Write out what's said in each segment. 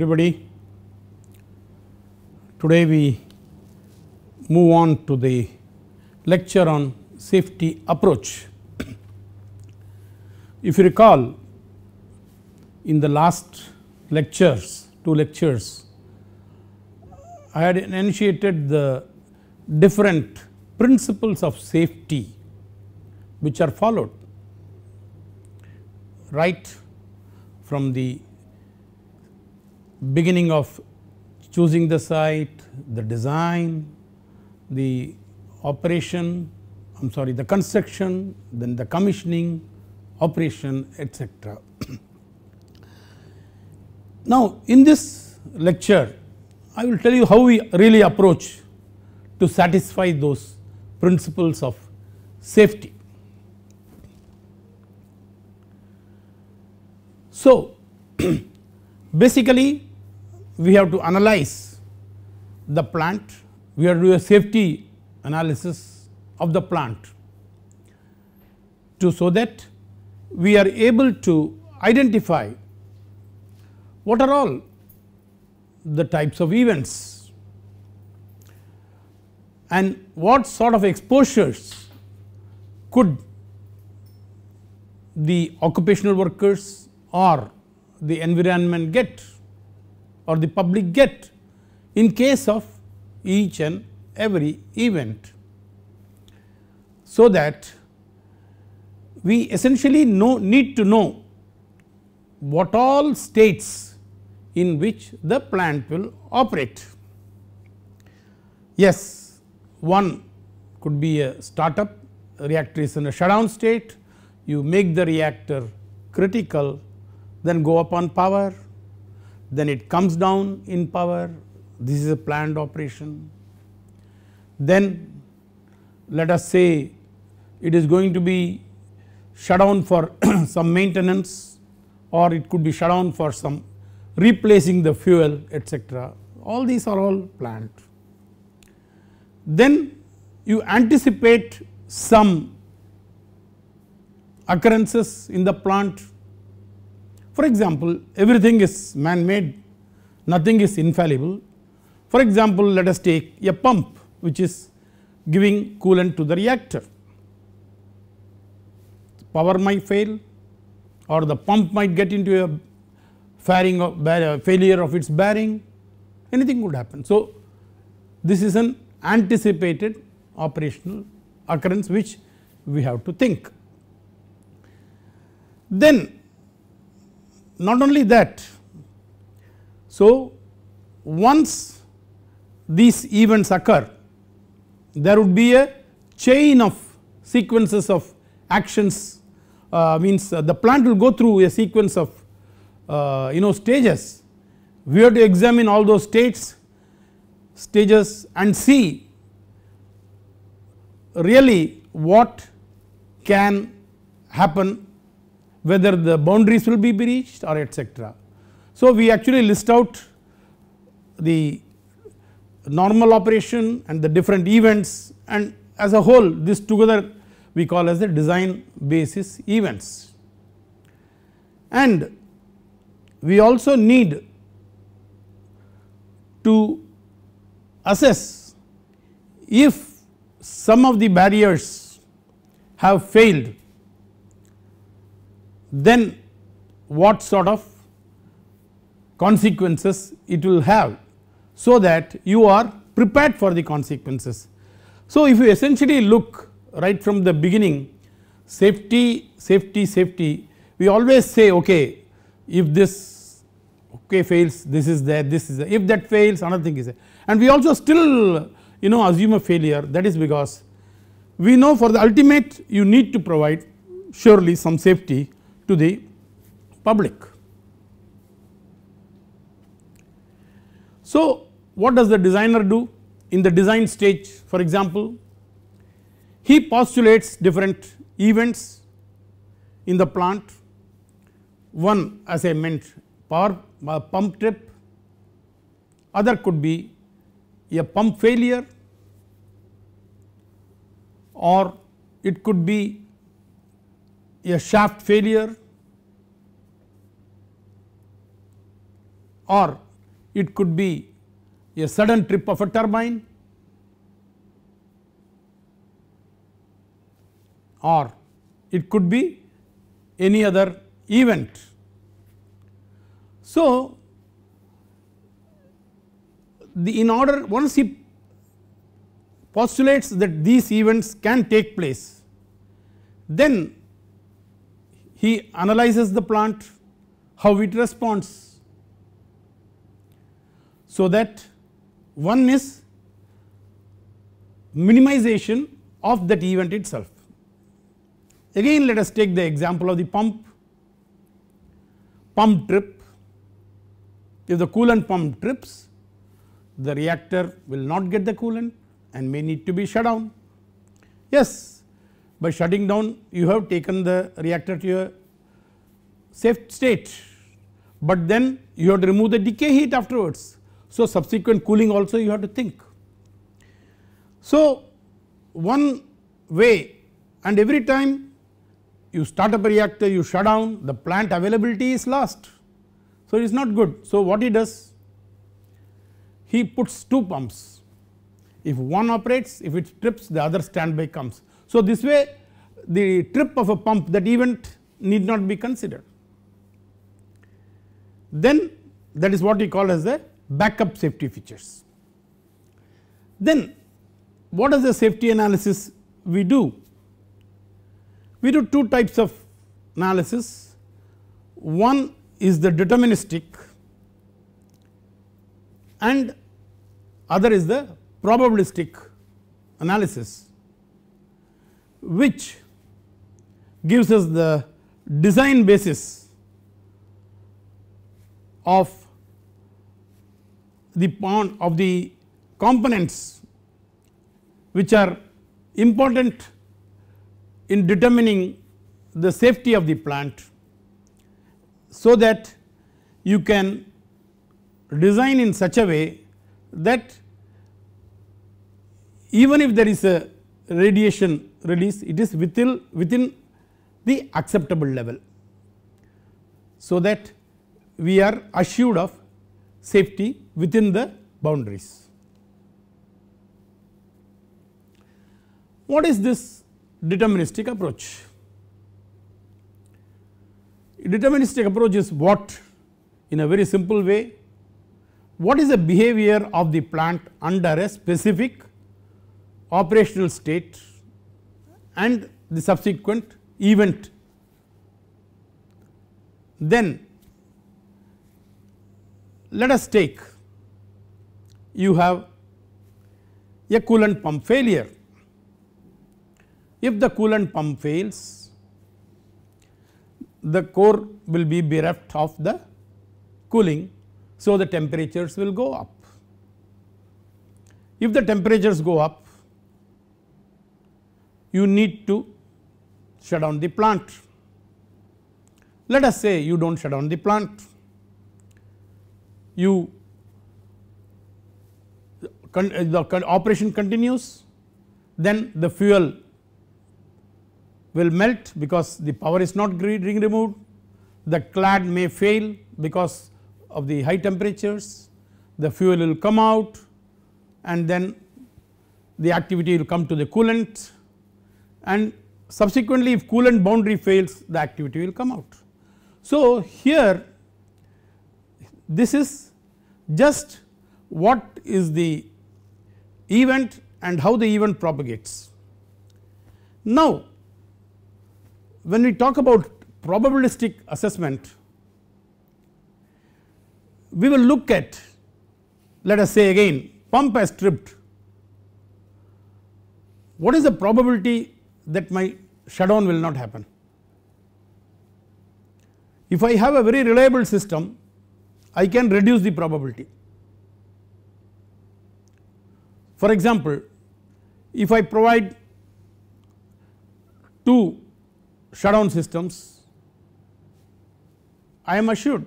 everybody. Today we move on to the lecture on safety approach. if you recall in the last lectures, two lectures, I had initiated the different principles of safety which are followed right from the beginning of choosing the site, the design, the operation, I am sorry the construction, then the commissioning, operation etc. now in this lecture I will tell you how we really approach to satisfy those principles of safety. So basically we have to analyze the plant, we have to do a safety analysis of the plant to so that we are able to identify what are all the types of events and what sort of exposures could the occupational workers or the environment get or the public get in case of each and every event. So, that we essentially know need to know what all states in which the plant will operate. Yes, one could be a startup reactor is in a shutdown state, you make the reactor critical then go up on power then it comes down in power, this is a planned operation. Then let us say it is going to be shut down for some maintenance or it could be shut down for some replacing the fuel etc. All these are all planned. Then you anticipate some occurrences in the plant for example, everything is man-made, nothing is infallible. For example, let us take a pump which is giving coolant to the reactor. Power might fail or the pump might get into a fairing of failure of its bearing, anything could happen. So, this is an anticipated operational occurrence which we have to think. Then not only that, so once these events occur there would be a chain of sequences of actions uh, means uh, the plant will go through a sequence of uh, you know stages we have to examine all those states stages and see really what can happen whether the boundaries will be breached or etc. So, we actually list out the normal operation and the different events and as a whole this together we call as the design basis events. And we also need to assess if some of the barriers have failed then what sort of consequences it will have so that you are prepared for the consequences. So, if you essentially look right from the beginning safety safety safety we always say okay if this okay fails this is there this is there if that fails another thing is there and we also still you know assume a failure that is because we know for the ultimate you need to provide surely some safety to the public. So, what does the designer do in the design stage for example, he postulates different events in the plant one as I meant power uh, pump trip other could be a pump failure or it could be a shaft failure or it could be a sudden trip of a turbine or it could be any other event. So, the in order once he postulates that these events can take place then he analyzes the plant how it responds. So that one is minimization of that event itself. Again let us take the example of the pump, pump trip. If the coolant pump trips, the reactor will not get the coolant and may need to be shut down. Yes, by shutting down you have taken the reactor to a safe state but then you have to remove the decay heat afterwards. So subsequent cooling also you have to think. So one way and every time you start up a reactor you shut down the plant availability is lost. So it is not good. So what he does he puts two pumps if one operates if it trips the other standby comes. So, this way the trip of a pump that event need not be considered. Then that is what we call as the backup safety features. Then what is the safety analysis we do? We do two types of analysis. One is the deterministic and other is the probabilistic analysis which gives us the design basis of the pond of the components which are important in determining the safety of the plant so that you can design in such a way that even if there is a radiation release it is within, within the acceptable level. So that we are assured of safety within the boundaries. What is this deterministic approach? Deterministic approach is what in a very simple way what is the behavior of the plant under a specific operational state and the subsequent event. Then let us take you have a coolant pump failure. If the coolant pump fails, the core will be bereft of the cooling. So, the temperatures will go up. If the temperatures go up, you need to shut down the plant. Let us say you do not shut down the plant, you uh, the operation continues, then the fuel will melt because the power is not being removed, the clad may fail because of the high temperatures, the fuel will come out and then the activity will come to the coolant and subsequently if coolant boundary fails the activity will come out. So here this is just what is the event and how the event propagates. Now when we talk about probabilistic assessment we will look at let us say again pump has tripped what is the probability that my shutdown will not happen. If I have a very reliable system, I can reduce the probability. For example, if I provide two shutdown systems, I am assured.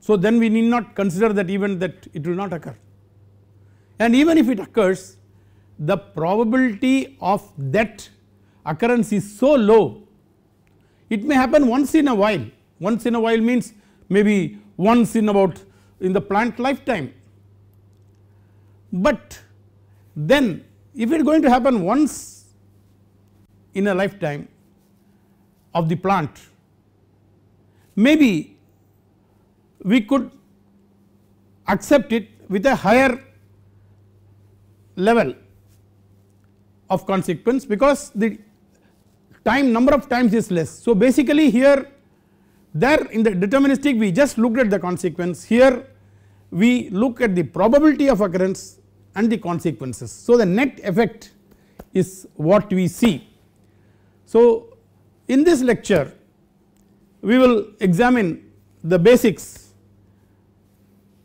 So, then we need not consider that event that it will not occur and even if it occurs the probability of that occurrence is so low, it may happen once in a while, once in a while means maybe once in about in the plant lifetime. But then if it is going to happen once in a lifetime of the plant, maybe we could accept it with a higher level of consequence because the time number of times is less. So basically here there in the deterministic we just looked at the consequence here we look at the probability of occurrence and the consequences. So the net effect is what we see. So in this lecture we will examine the basics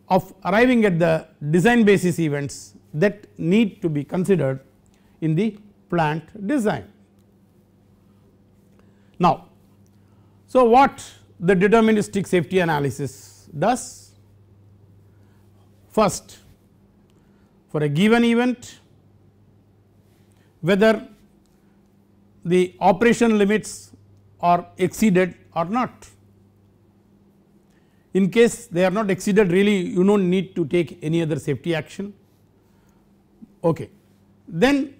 of arriving at the design basis events that need to be considered in the plant design. Now, so what the deterministic safety analysis does? First, for a given event, whether the operation limits are exceeded or not. In case they are not exceeded really you do not need to take any other safety action. Okay. Then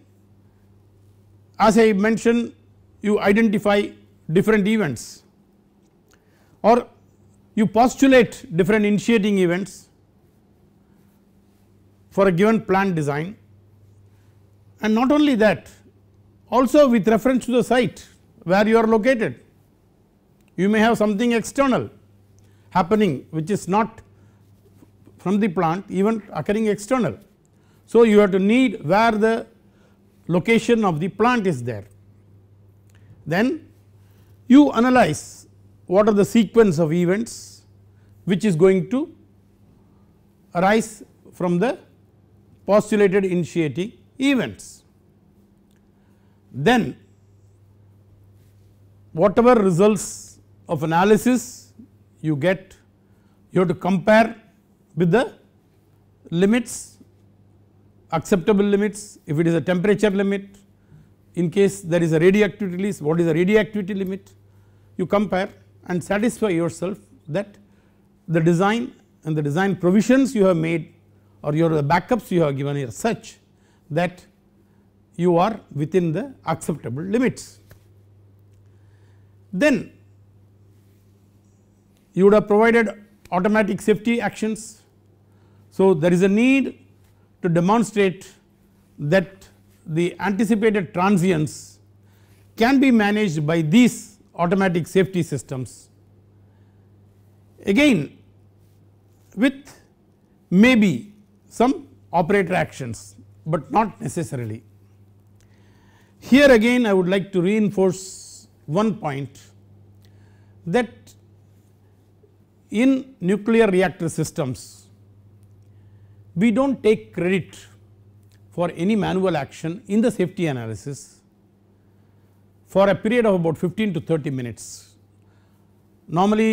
as I mentioned you identify different events or you postulate different initiating events for a given plant design and not only that also with reference to the site where you are located you may have something external happening which is not from the plant even occurring external. So, you have to need where the location of the plant is there then you analyze what are the sequence of events which is going to arise from the postulated initiating events. Then whatever results of analysis you get you have to compare with the limits acceptable limits if it is a temperature limit in case there is a radioactivity release what is the radioactivity limit you compare and satisfy yourself that the design and the design provisions you have made or your backups you have given are such that you are within the acceptable limits. Then you would have provided automatic safety actions. So, there is a need to demonstrate that the anticipated transients can be managed by these automatic safety systems. Again with maybe some operator actions but not necessarily. Here again I would like to reinforce one point that in nuclear reactor systems we do not take credit for any manual action in the safety analysis for a period of about 15 to 30 minutes. Normally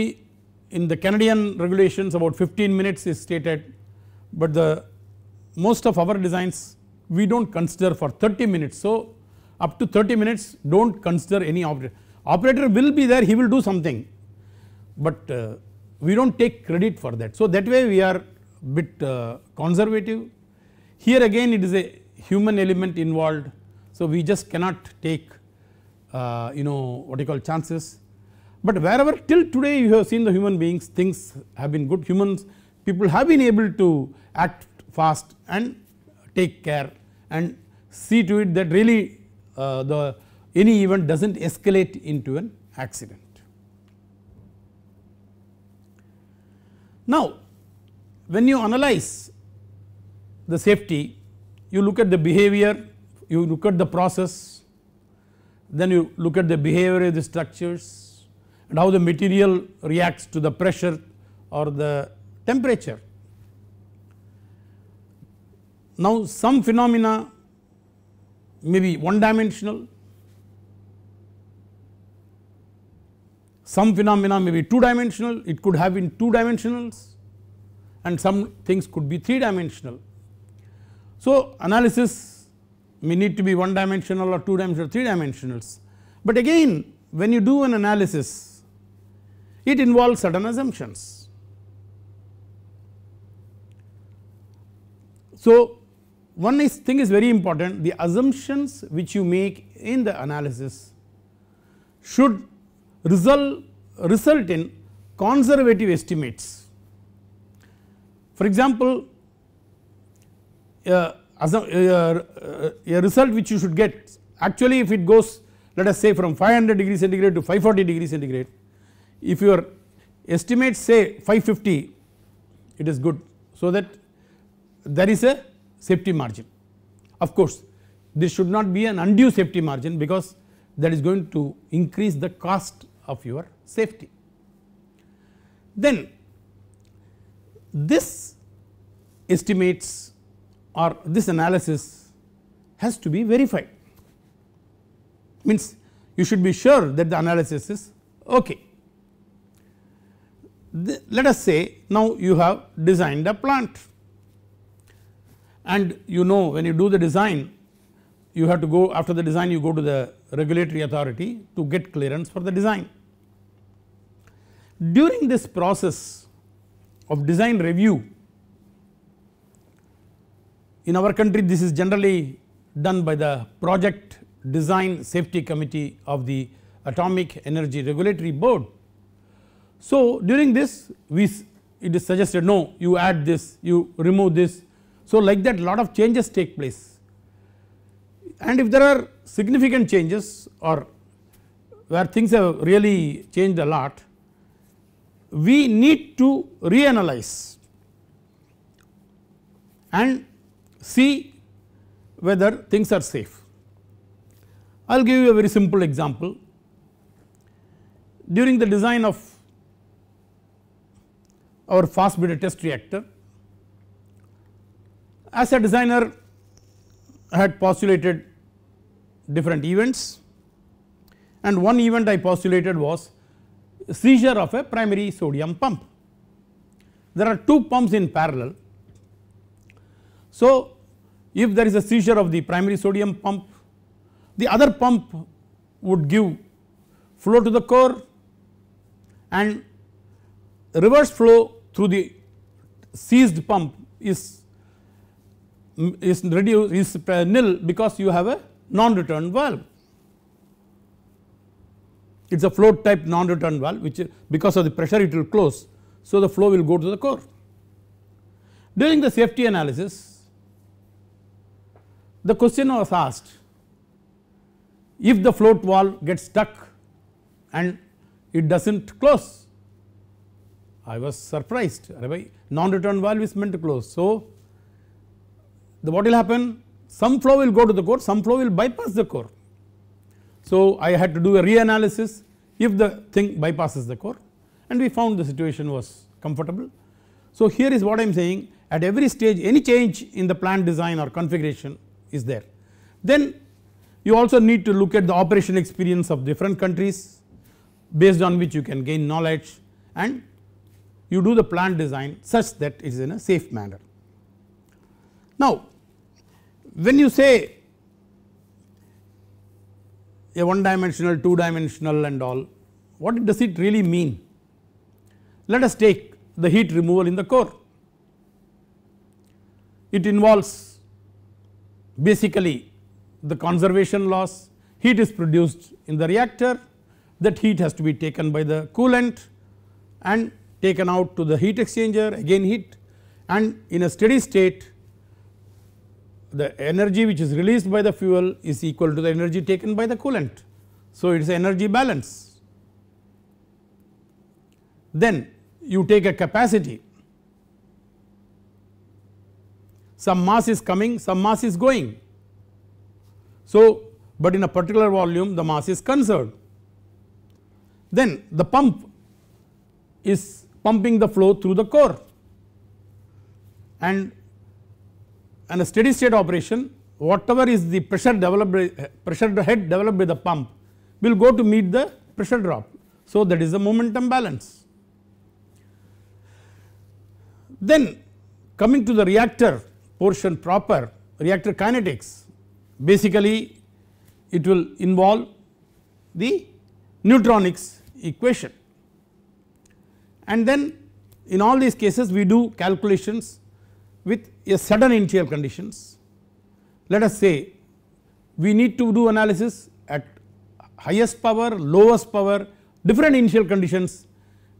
in the Canadian regulations about 15 minutes is stated but the most of our designs we do not consider for 30 minutes. So up to 30 minutes do not consider any operator, operator will be there he will do something but uh, we do not take credit for that. So that way we are bit uh, conservative here again it is a human element involved. So we just cannot take uh, you know what you call chances. But wherever till today you have seen the human beings things have been good humans people have been able to act fast and take care and see to it that really uh, the any event does not escalate into an accident. Now when you analyze the safety you look at the behavior you look at the process then you look at the behavior of the structures and how the material reacts to the pressure or the temperature. Now some phenomena may be one dimensional, some phenomena may be two dimensional, it could have been two dimensionals and some things could be three dimensional. So analysis may need to be one dimensional or two dimensional three dimensionals. But again when you do an analysis it involves certain assumptions. So one is thing is very important the assumptions which you make in the analysis should result, result in conservative estimates. For example, uh, uh, uh, a result which you should get actually if it goes let us say from 500 degree centigrade to 540 degree centigrade if your estimate say 550 it is good so that there is a safety margin of course this should not be an undue safety margin because that is going to increase the cost of your safety. Then this estimates or this analysis has to be verified means you should be sure that the analysis is okay. The, let us say now you have designed a plant and you know when you do the design you have to go after the design you go to the regulatory authority to get clearance for the design. During this process of design review in our country this is generally done by the project design safety committee of the atomic energy regulatory board. So, during this we it is suggested no you add this you remove this. So, like that lot of changes take place and if there are significant changes or where things have really changed a lot we need to reanalyze and see whether things are safe. I will give you a very simple example. During the design of our fast beta test reactor, as a designer I had postulated different events and one event I postulated was seizure of a primary sodium pump. There are two pumps in parallel. So, if there is a seizure of the primary sodium pump, the other pump would give flow to the core and reverse flow through the seized pump is is reduced is nil because you have a non-return valve. It is a float type non-return valve which because of the pressure it will close. So, the flow will go to the core. During the safety analysis the question was asked if the float valve gets stuck and it does not close. I was surprised non return valve is meant to close. So, the what will happen some flow will go to the core some flow will bypass the core. So, I had to do a reanalysis if the thing bypasses the core and we found the situation was comfortable. So, here is what I am saying at every stage any change in the plant design or configuration is there. Then you also need to look at the operation experience of different countries based on which you can gain knowledge and you do the plant design such that it is in a safe manner. Now when you say a one dimensional, two dimensional and all what does it really mean? Let us take the heat removal in the core. It involves basically the conservation loss heat is produced in the reactor that heat has to be taken by the coolant and taken out to the heat exchanger again heat and in a steady state the energy which is released by the fuel is equal to the energy taken by the coolant. So, it is energy balance. Then you take a capacity some mass is coming some mass is going. So, but in a particular volume the mass is conserved. Then the pump is pumping the flow through the core and and a steady state operation whatever is the pressure developed eh, pressure head developed by the pump will go to meet the pressure drop. So, that is the momentum balance. Then coming to the reactor portion proper reactor kinetics basically it will involve the neutronics equation. And then in all these cases we do calculations with a certain initial conditions. Let us say we need to do analysis at highest power, lowest power, different initial conditions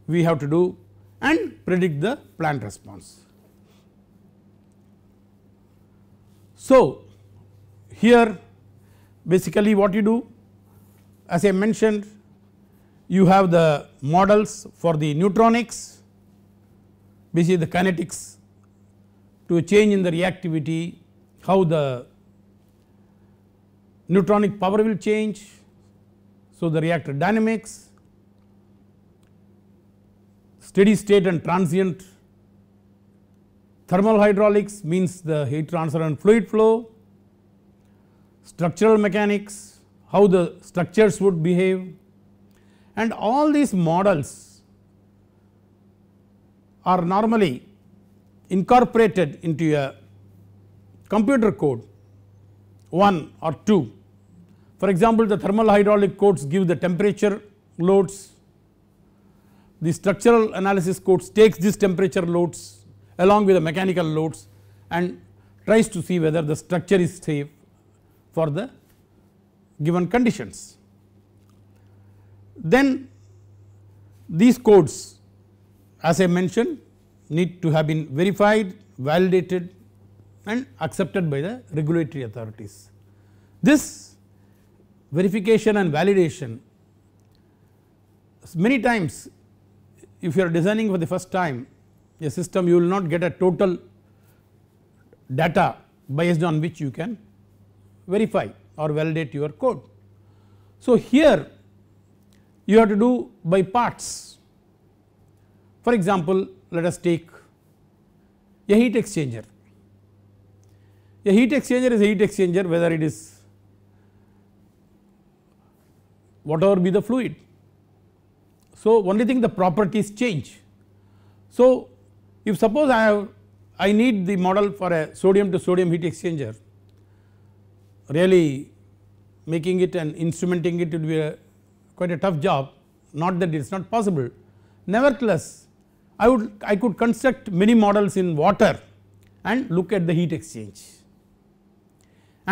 we have to do and predict the plant response. So, here basically what you do as I mentioned you have the models for the neutronics basically the kinetics to a change in the reactivity how the neutronic power will change. So, the reactor dynamics steady state and transient Thermal hydraulics means the heat transfer and fluid flow. Structural mechanics, how the structures would behave and all these models are normally incorporated into a computer code one or two. For example, the thermal hydraulic codes give the temperature loads, the structural analysis codes takes these temperature loads along with the mechanical loads and tries to see whether the structure is safe for the given conditions. Then these codes as I mentioned need to have been verified, validated and accepted by the regulatory authorities. This verification and validation many times if you are designing for the first time a system you will not get a total data based on which you can verify or validate your code. So, here you have to do by parts. For example, let us take a heat exchanger. A heat exchanger is a heat exchanger whether it is whatever be the fluid. So, only thing the properties change. So, if suppose I have I need the model for a sodium to sodium heat exchanger really making it and instrumenting it would be a quite a tough job not that it is not possible. Nevertheless I would I could construct many models in water and look at the heat exchange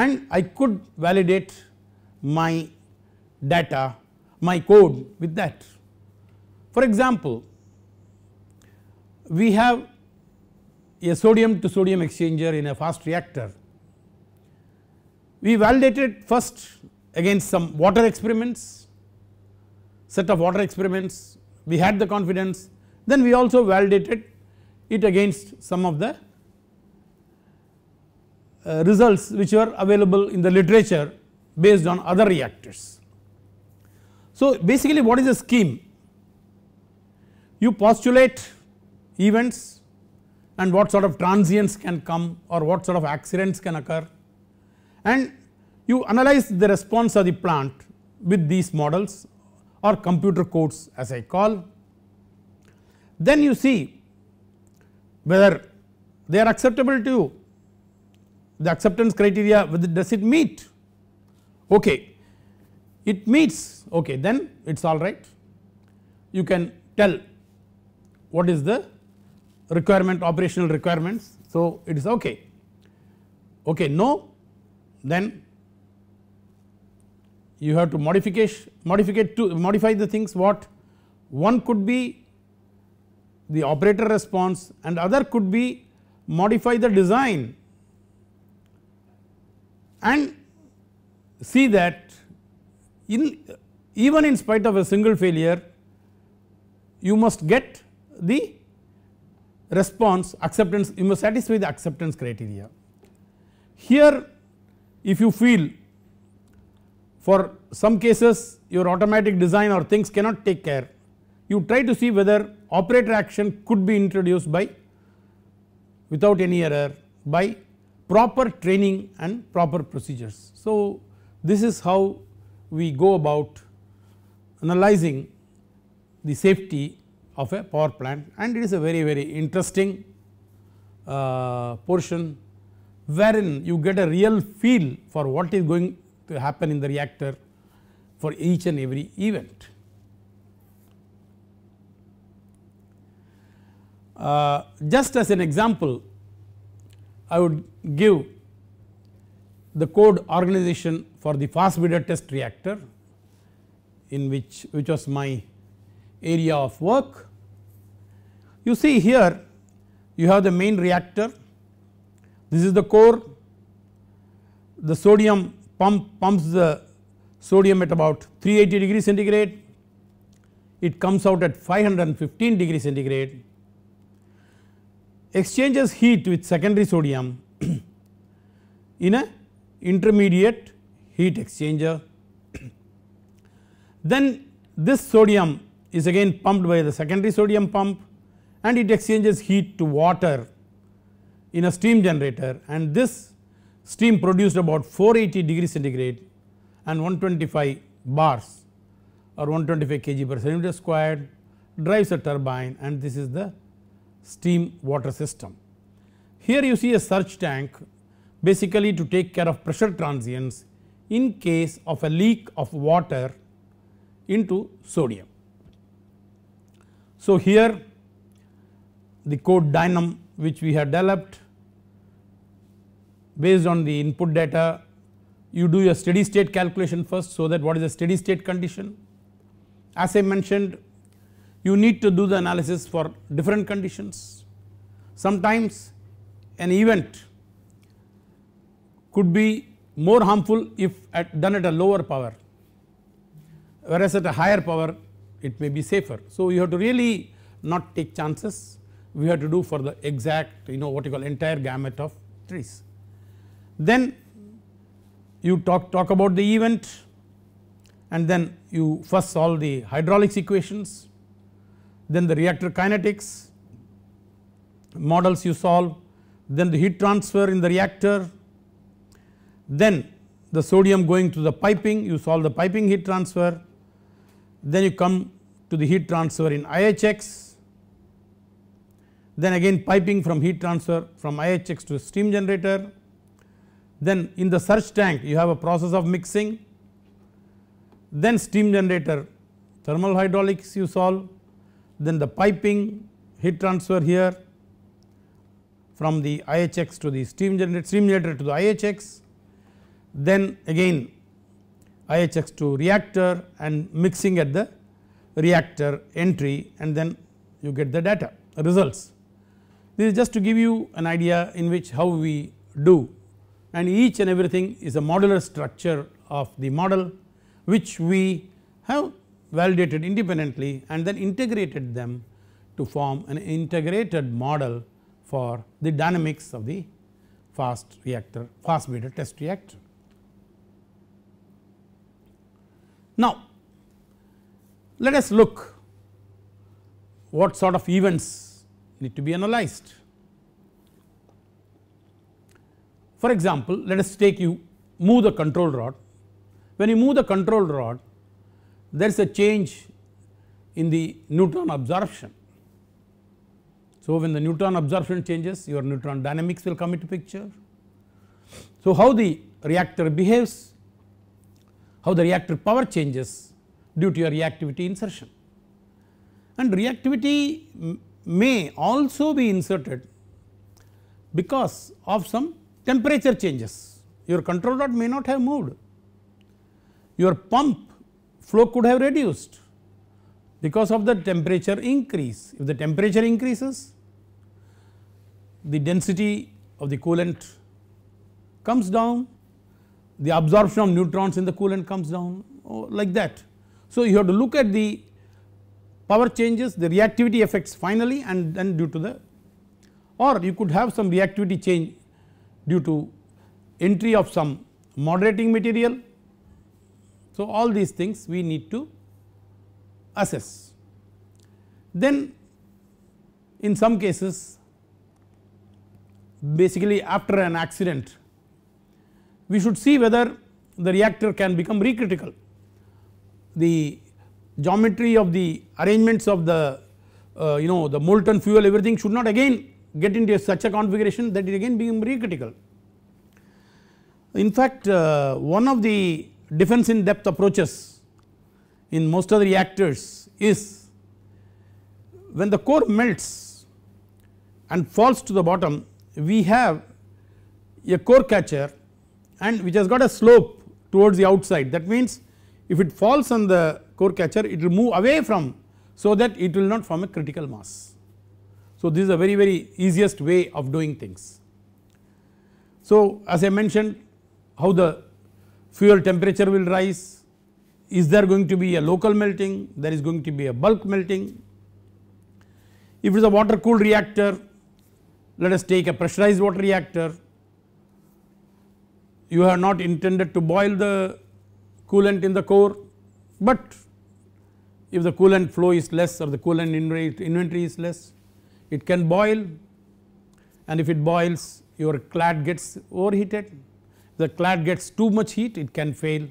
and I could validate my data my code with that. For example we have a sodium to sodium exchanger in a fast reactor. We validated first against some water experiments, set of water experiments, we had the confidence. Then we also validated it against some of the uh, results which were available in the literature based on other reactors. So, basically what is the scheme? You postulate events and what sort of transients can come or what sort of accidents can occur and you analyze the response of the plant with these models or computer codes as I call. Then you see whether they are acceptable to you, the acceptance criteria does it meet okay it meets okay then it is alright you can tell what is the requirement operational requirements. So, it is okay, okay no then you have to modification to modify the things what one could be the operator response and other could be modify the design and see that in even in spite of a single failure you must get the response acceptance you must satisfy the acceptance criteria. Here if you feel for some cases your automatic design or things cannot take care you try to see whether operator action could be introduced by without any error by proper training and proper procedures. So this is how we go about analyzing the safety of a power plant and it is a very very interesting uh, portion wherein you get a real feel for what is going to happen in the reactor for each and every event. Uh, just as an example I would give the code organization for the fast breeder test reactor in which which was my area of work. You see here you have the main reactor, this is the core, the sodium pump pumps the sodium at about 380 degree centigrade, it comes out at 515 degree centigrade, exchanges heat with secondary sodium in a intermediate heat exchanger. then this sodium is again pumped by the secondary sodium pump and it exchanges heat to water in a steam generator and this steam produced about 480 degree centigrade and 125 bars or 125 kg per centimeter squared drives a turbine and this is the steam water system. Here you see a surge tank basically to take care of pressure transients in case of a leak of water into sodium. So, here the code dynam which we have developed based on the input data you do a steady state calculation first. So, that what is a steady state condition as I mentioned you need to do the analysis for different conditions. Sometimes an event could be more harmful if at done at a lower power whereas at a higher power it may be safer. So, you have to really not take chances we have to do for the exact you know what you call entire gamut of trees. Then you talk, talk about the event and then you first solve the hydraulics equations, then the reactor kinetics models you solve, then the heat transfer in the reactor, then the sodium going to the piping you solve the piping heat transfer then you come to the heat transfer in IHX then again piping from heat transfer from IHX to steam generator. Then in the surge tank you have a process of mixing, then steam generator thermal hydraulics you solve, then the piping heat transfer here from the IHX to the steam generator, steam generator to the IHX. Then again IHX2 reactor and mixing at the reactor entry and then you get the data results. This is just to give you an idea in which how we do and each and everything is a modular structure of the model which we have validated independently and then integrated them to form an integrated model for the dynamics of the fast reactor fast beta test reactor. Now, let us look what sort of events need to be analyzed. For example, let us take you move the control rod. When you move the control rod, there is a change in the neutron absorption. So, when the neutron absorption changes, your neutron dynamics will come into picture. So, how the reactor behaves how the reactor power changes due to your reactivity insertion. And reactivity may also be inserted because of some temperature changes. Your control rod may not have moved, your pump flow could have reduced because of the temperature increase. If the temperature increases, the density of the coolant comes down the absorption of neutrons in the coolant comes down oh, like that. So, you have to look at the power changes the reactivity effects finally and then due to the or you could have some reactivity change due to entry of some moderating material. So, all these things we need to assess. Then in some cases basically after an accident we should see whether the reactor can become recritical. The geometry of the arrangements of the uh, you know the molten fuel everything should not again get into such a configuration that it again become recritical. In fact uh, one of the defense in depth approaches in most of the reactors is when the core melts and falls to the bottom we have a core catcher and which has got a slope towards the outside that means if it falls on the core catcher it will move away from so that it will not form a critical mass. So this is a very very easiest way of doing things. So as I mentioned how the fuel temperature will rise is there going to be a local melting there is going to be a bulk melting. If it is a water cooled reactor let us take a pressurized water reactor you have not intended to boil the coolant in the core but if the coolant flow is less or the coolant inventory is less it can boil and if it boils your clad gets overheated the clad gets too much heat it can fail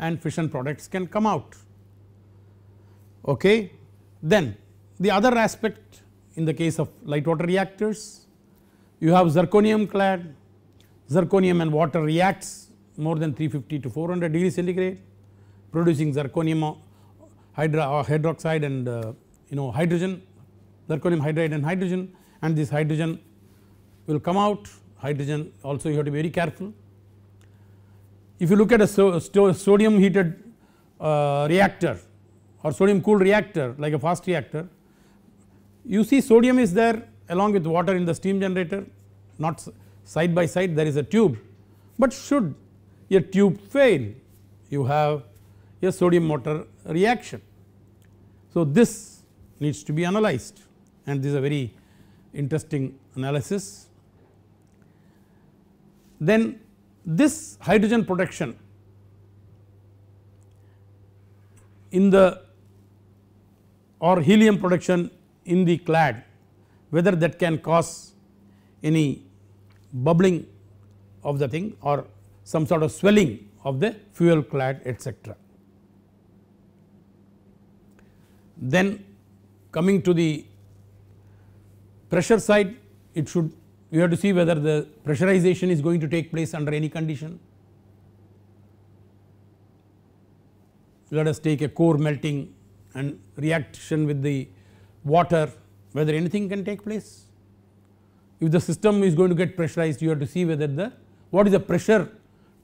and fission products can come out okay then the other aspect in the case of light water reactors you have zirconium clad Zirconium and water reacts more than 350 to 400 degree centigrade producing zirconium uh, hydroxide and uh, you know hydrogen zirconium hydride and hydrogen and this hydrogen will come out hydrogen also you have to be very careful. If you look at a so, so, sodium heated uh, reactor or sodium cooled reactor like a fast reactor you see sodium is there along with water in the steam generator not side by side there is a tube. But should a tube fail you have a sodium motor reaction. So this needs to be analyzed and this is a very interesting analysis. Then this hydrogen protection in the or helium production in the clad whether that can cause any bubbling of the thing or some sort of swelling of the fuel clad etc. Then coming to the pressure side it should we have to see whether the pressurization is going to take place under any condition. Let us take a core melting and reaction with the water whether anything can take place if the system is going to get pressurized you have to see whether the what is the pressure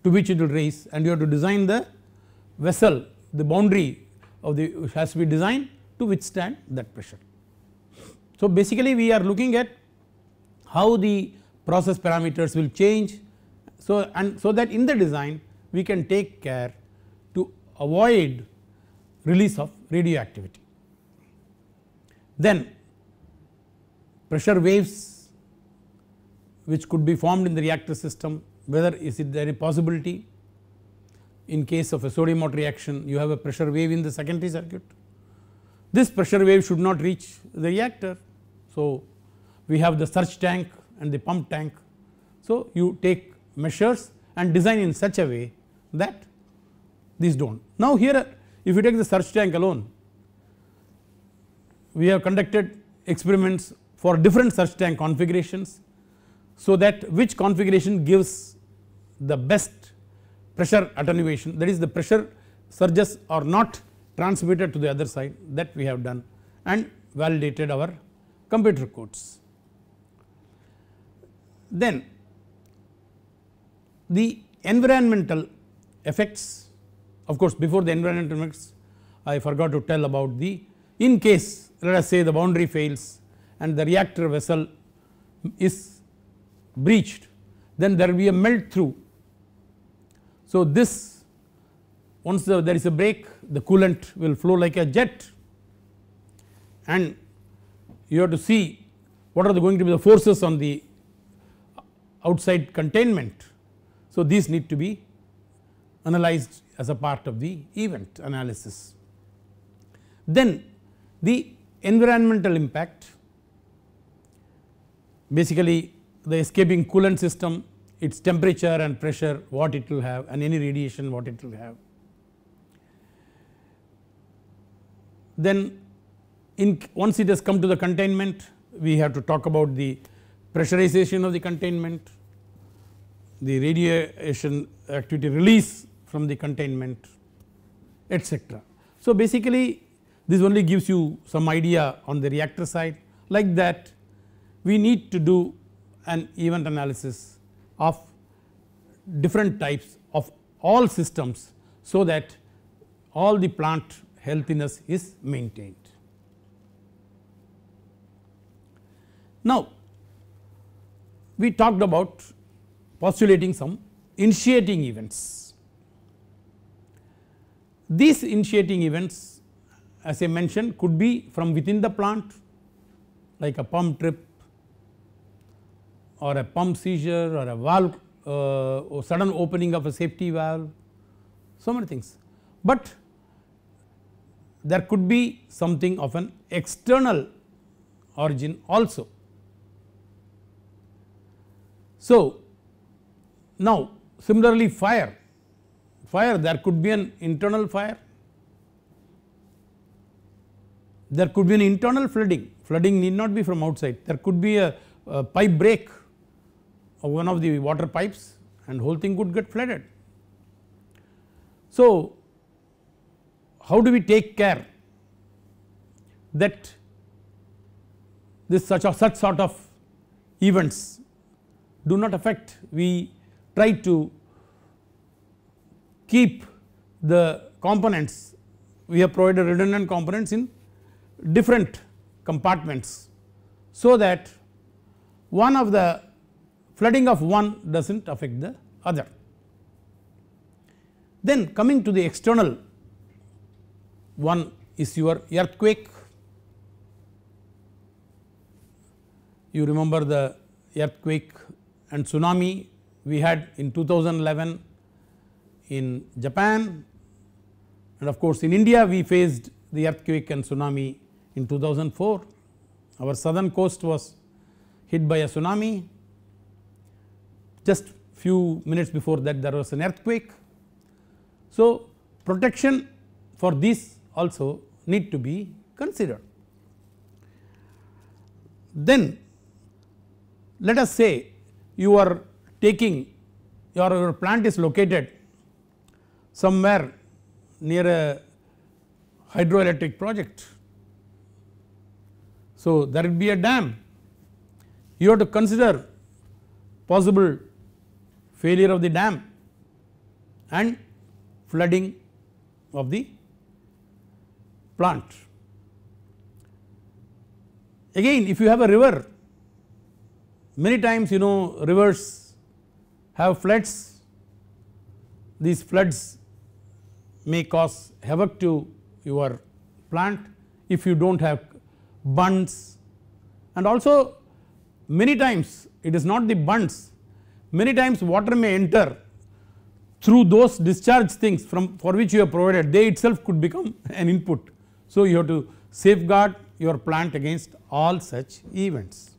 to which it will raise and you have to design the vessel the boundary of the has to be designed to withstand that pressure. So basically we are looking at how the process parameters will change so and so that in the design we can take care to avoid release of radioactivity. Then pressure waves which could be formed in the reactor system whether is it there a possibility in case of a sodium water reaction you have a pressure wave in the secondary circuit. This pressure wave should not reach the reactor. So, we have the surge tank and the pump tank. So, you take measures and design in such a way that these do not. Now, here if you take the surge tank alone we have conducted experiments for different surge tank configurations so that which configuration gives the best pressure attenuation that is the pressure surges are not transmitted to the other side that we have done and validated our computer codes. Then the environmental effects of course before the environmental effects I forgot to tell about the in case let us say the boundary fails and the reactor vessel is breached then there will be a melt through. So this once the, there is a break the coolant will flow like a jet and you have to see what are the going to be the forces on the outside containment. So these need to be analyzed as a part of the event analysis. Then the environmental impact basically the escaping coolant system, its temperature and pressure what it will have and any radiation what it will have. Then in once it has come to the containment we have to talk about the pressurization of the containment, the radiation activity release from the containment etc. So basically this only gives you some idea on the reactor side like that we need to do an event analysis of different types of all systems so that all the plant healthiness is maintained. Now we talked about postulating some initiating events. These initiating events as I mentioned could be from within the plant like a pump trip or a pump seizure or a valve uh, or sudden opening of a safety valve so many things. But there could be something of an external origin also. So now similarly fire, fire there could be an internal fire, there could be an internal flooding, flooding need not be from outside, there could be a, a pipe break one of the water pipes and whole thing could get flooded. So, how do we take care that this such or such sort of events do not affect we try to keep the components we have provided redundant components in different compartments. So, that one of the flooding of one does not affect the other. Then coming to the external one is your earthquake. You remember the earthquake and tsunami we had in 2011 in Japan and of course in India we faced the earthquake and tsunami in 2004. Our southern coast was hit by a tsunami just few minutes before that there was an earthquake. So, protection for this also need to be considered. Then let us say you are taking your, your plant is located somewhere near a hydroelectric project. So, there will be a dam you have to consider possible failure of the dam and flooding of the plant. Again if you have a river many times you know rivers have floods these floods may cause havoc to your plant if you do not have bunds and also many times it is not the bunds many times water may enter through those discharge things from for which you have provided they itself could become an input. So, you have to safeguard your plant against all such events.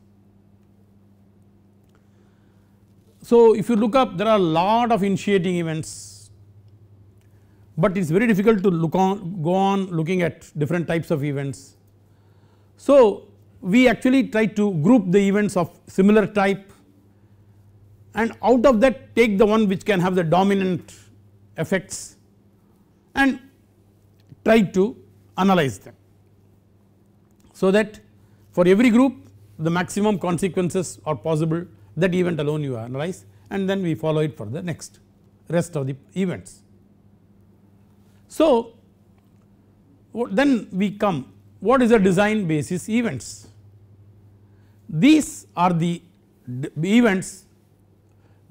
So, if you look up there are a lot of initiating events, but it is very difficult to look on go on looking at different types of events. So, we actually try to group the events of similar type and out of that take the one which can have the dominant effects and try to analyze them. So that for every group the maximum consequences are possible that event alone you analyze and then we follow it for the next rest of the events. So then we come what is a design basis events these are the events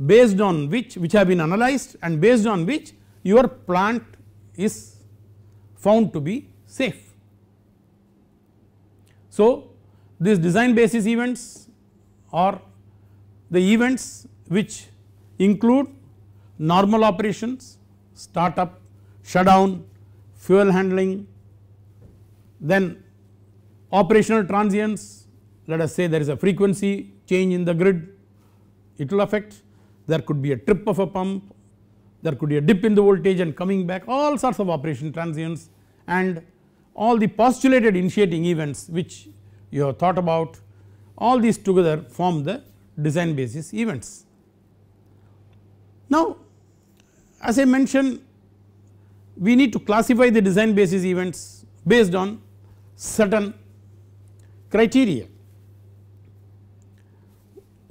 based on which which have been analyzed and based on which your plant is found to be safe. So, these design basis events are the events which include normal operations, startup, shutdown, fuel handling, then operational transients let us say there is a frequency change in the grid it will affect there could be a trip of a pump, there could be a dip in the voltage and coming back all sorts of operation transients and all the postulated initiating events which you have thought about all these together form the design basis events. Now as I mentioned we need to classify the design basis events based on certain criteria.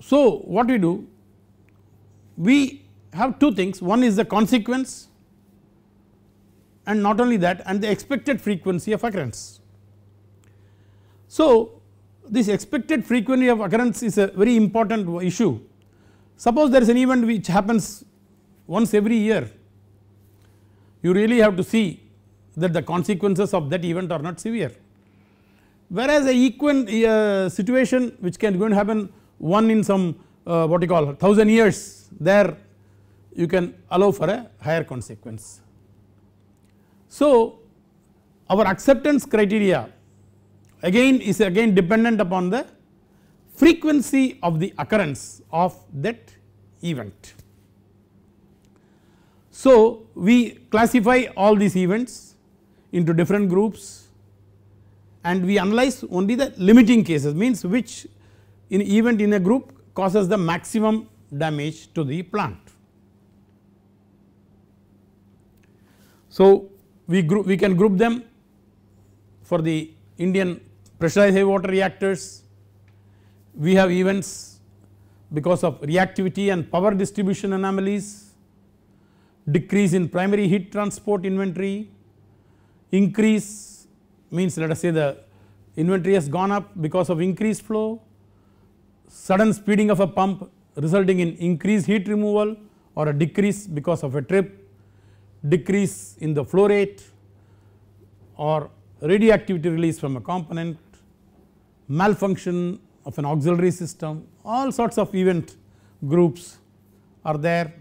So what we do we have two things one is the consequence and not only that and the expected frequency of occurrence. So this expected frequency of occurrence is a very important issue. Suppose there is an event which happens once every year you really have to see that the consequences of that event are not severe. Whereas a equal uh, situation which can going to happen one in some uh, what you call 1000 years there you can allow for a higher consequence. So our acceptance criteria again is again dependent upon the frequency of the occurrence of that event. So we classify all these events into different groups and we analyze only the limiting cases means which in event in a group causes the maximum damage to the plant. So, we group we can group them for the Indian pressurized heavy water reactors. We have events because of reactivity and power distribution anomalies, decrease in primary heat transport inventory, increase means let us say the inventory has gone up because of increased flow, sudden speeding of a pump resulting in increased heat removal or a decrease because of a trip, decrease in the flow rate or radioactivity release from a component, malfunction of an auxiliary system all sorts of event groups are there.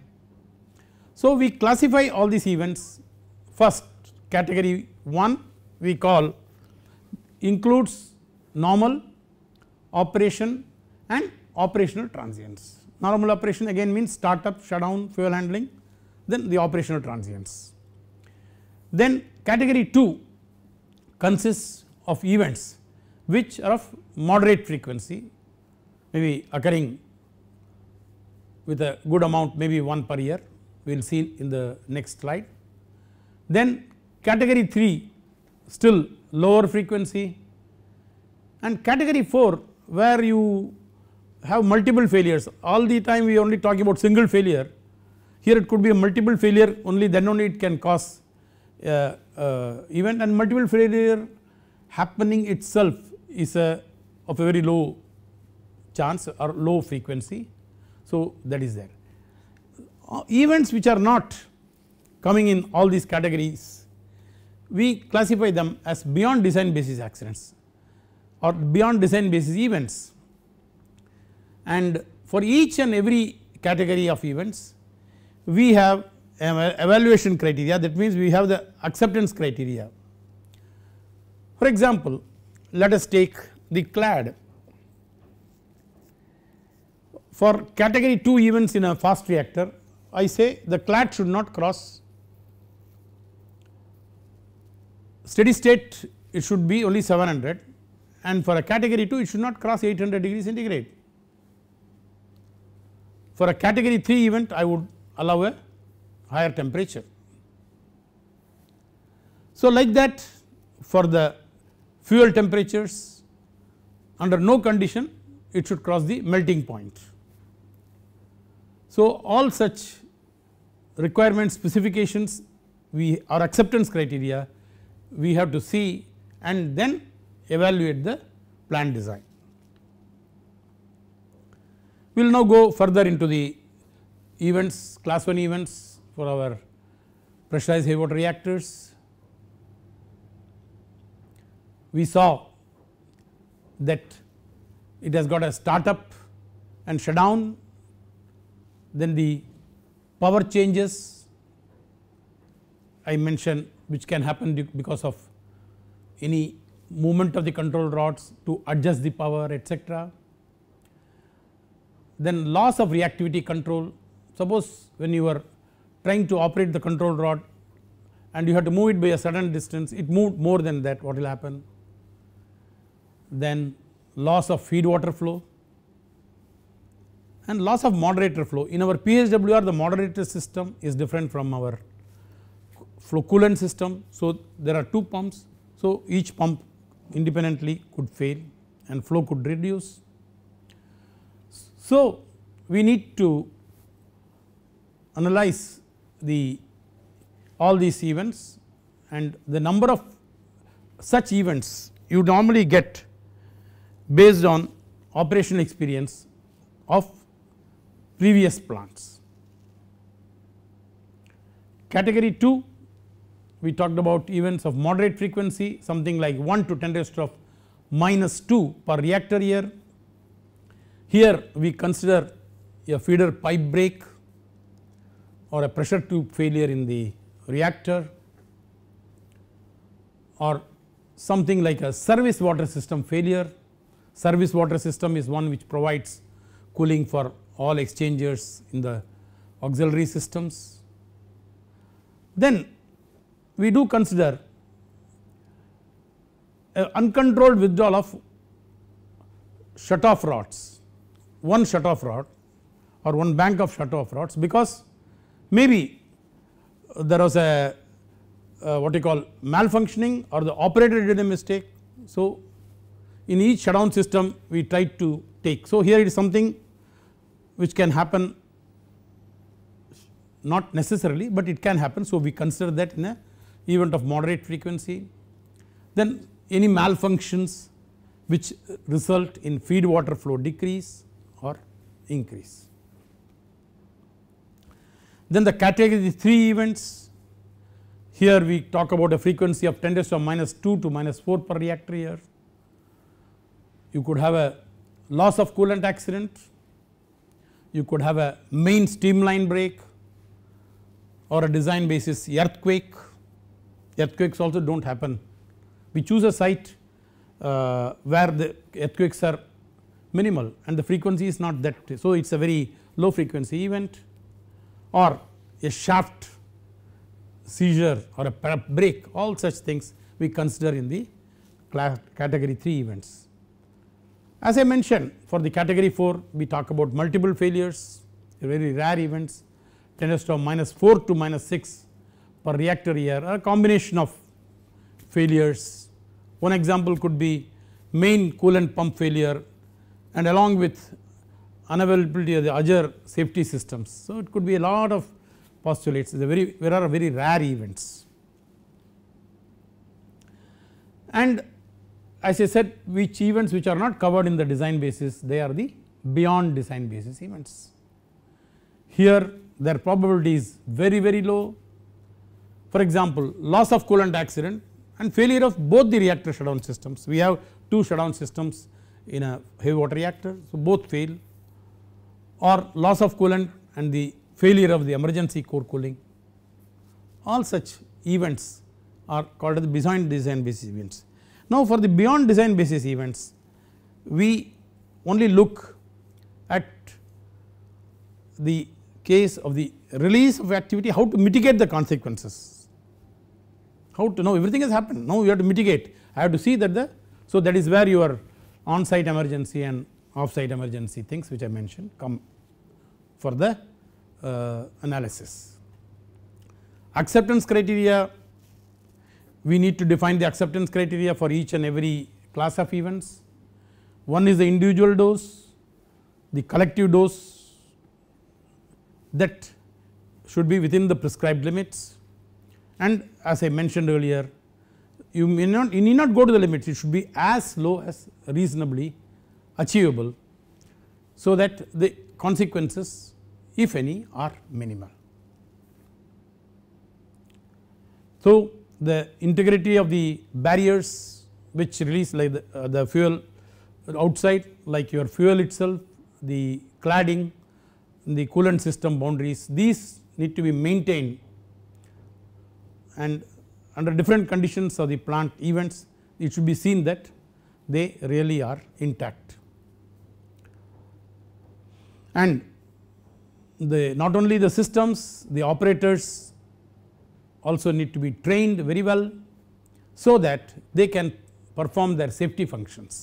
So, we classify all these events first category 1 we call includes normal operation and operational transients. Normal operation again means startup, shutdown, fuel handling, then the operational transients. Then category 2 consists of events which are of moderate frequency maybe occurring with a good amount maybe one per year we will see in the next slide. Then category 3 still lower frequency and category 4 where you have multiple failures all the time we only talk about single failure here it could be a multiple failure only then only it can cause uh, uh, event and multiple failure happening itself is a of a very low chance or low frequency. So that is there. Uh, events which are not coming in all these categories we classify them as beyond design basis accidents or beyond design basis events and for each and every category of events we have evaluation criteria that means we have the acceptance criteria. For example, let us take the clad for category 2 events in a fast reactor I say the clad should not cross steady state it should be only 700 and for a category 2 it should not cross 800 degree centigrade for a category 3 event I would allow a higher temperature. So, like that for the fuel temperatures under no condition it should cross the melting point. So, all such requirement specifications we or acceptance criteria we have to see and then evaluate the plant design. We will now go further into the events class 1 events for our pressurized heavy water reactors. We saw that it has got a startup and shutdown, then the power changes I mentioned which can happen because of any movement of the control rods to adjust the power etc then loss of reactivity control. Suppose when you are trying to operate the control rod and you have to move it by a certain distance, it moved more than that what will happen. Then loss of feed water flow and loss of moderator flow. In our PHWR the moderator system is different from our flow coolant system. So, there are two pumps. So, each pump independently could fail and flow could reduce so, we need to analyze the all these events and the number of such events you normally get based on operational experience of previous plants. Category 2 we talked about events of moderate frequency something like 1 to 10 raised to minus 2 per reactor year here we consider a feeder pipe break or a pressure tube failure in the reactor or something like a service water system failure. Service water system is one which provides cooling for all exchangers in the auxiliary systems. Then we do consider uncontrolled withdrawal of shut off rods one shut off rod or one bank of shut off rods because maybe there was a uh, what you call malfunctioning or the operator did a mistake. So, in each shutdown system we tried to take. So, here it is something which can happen not necessarily, but it can happen. So, we consider that in a event of moderate frequency. Then any malfunctions which result in feed water flow decrease or increase. Then the category 3 events here we talk about a frequency of 10 raised to minus 2 to minus 4 per reactor year. You could have a loss of coolant accident, you could have a main streamline break or a design basis earthquake. Earthquakes also do not happen. We choose a site uh, where the earthquakes are minimal and the frequency is not that. So, it is a very low frequency event or a shaft seizure or a break all such things we consider in the category 3 events. As I mentioned for the category 4 we talk about multiple failures very rare events 10 to minus 4 to minus 6 per reactor year a combination of failures. One example could be main coolant pump failure and along with unavailability of the other safety systems. So, it could be a lot of postulates very, there are very rare events. And as I said which events which are not covered in the design basis they are the beyond design basis events. Here their probability is very very low for example loss of coolant accident and failure of both the reactor shutdown systems we have two shutdown systems in a heavy water reactor. So, both fail or loss of coolant and the failure of the emergency core cooling. All such events are called as beyond design basis events. Now, for the beyond design basis events, we only look at the case of the release of activity, how to mitigate the consequences. How to know everything has happened, now you have to mitigate. I have to see that the, so that is where your on site emergency and off site emergency things which I mentioned come for the uh, analysis. Acceptance criteria we need to define the acceptance criteria for each and every class of events. One is the individual dose, the collective dose that should be within the prescribed limits and as I mentioned earlier you may not you need not go to the limits it should be as low as reasonably achievable so that the consequences if any are minimal. So, the integrity of the barriers which release like the, uh, the fuel outside like your fuel itself the cladding the coolant system boundaries these need to be maintained and under different conditions of the plant events it should be seen that they really are intact. And the not only the systems the operators also need to be trained very well so that they can perform their safety functions.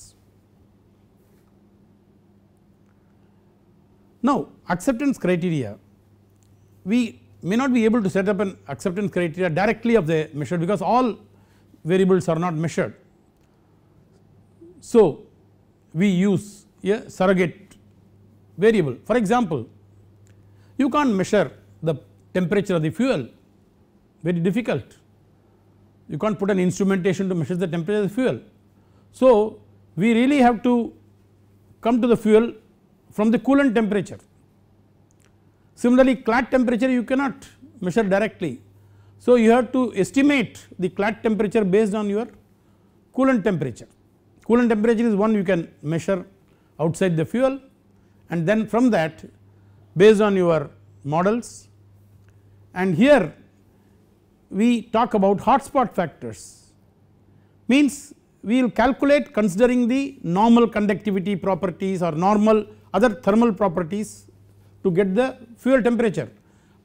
Now acceptance criteria we may not be able to set up an acceptance criteria directly of the measure because all variables are not measured. So, we use a surrogate variable. For example, you can't measure the temperature of the fuel very difficult. You can't put an instrumentation to measure the temperature of the fuel. So, we really have to come to the fuel from the coolant temperature Similarly, clad temperature you cannot measure directly. So, you have to estimate the clad temperature based on your coolant temperature. Coolant temperature is one you can measure outside the fuel and then from that based on your models and here we talk about hot spot factors means we will calculate considering the normal conductivity properties or normal other thermal properties to get the fuel temperature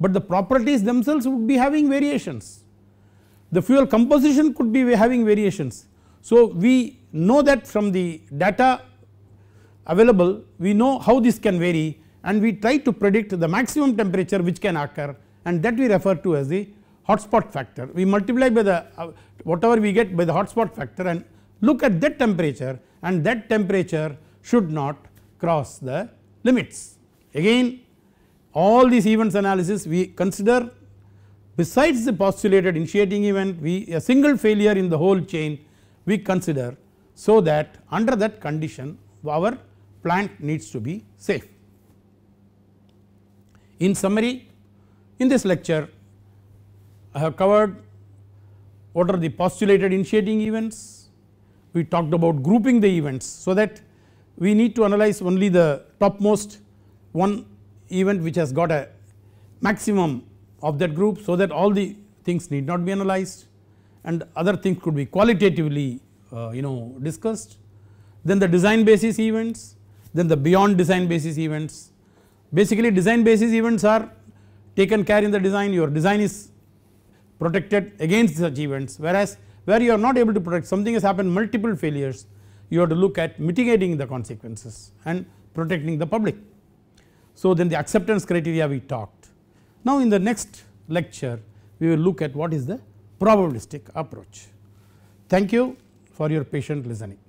but the properties themselves would be having variations. The fuel composition could be having variations. So we know that from the data available we know how this can vary and we try to predict the maximum temperature which can occur and that we refer to as the hotspot factor. We multiply by the uh, whatever we get by the hotspot factor and look at that temperature and that temperature should not cross the limits. Again all these events analysis we consider besides the postulated initiating event we a single failure in the whole chain we consider so that under that condition our plant needs to be safe. In summary in this lecture I have covered what are the postulated initiating events we talked about grouping the events so that we need to analyze only the topmost one event which has got a maximum of that group so that all the things need not be analyzed and other things could be qualitatively uh, you know discussed then the design basis events then the beyond design basis events basically design basis events are taken care in the design your design is protected against such events whereas where you are not able to protect something has happened multiple failures you have to look at mitigating the consequences and protecting the public so, then the acceptance criteria we talked. Now, in the next lecture we will look at what is the probabilistic approach. Thank you for your patient listening.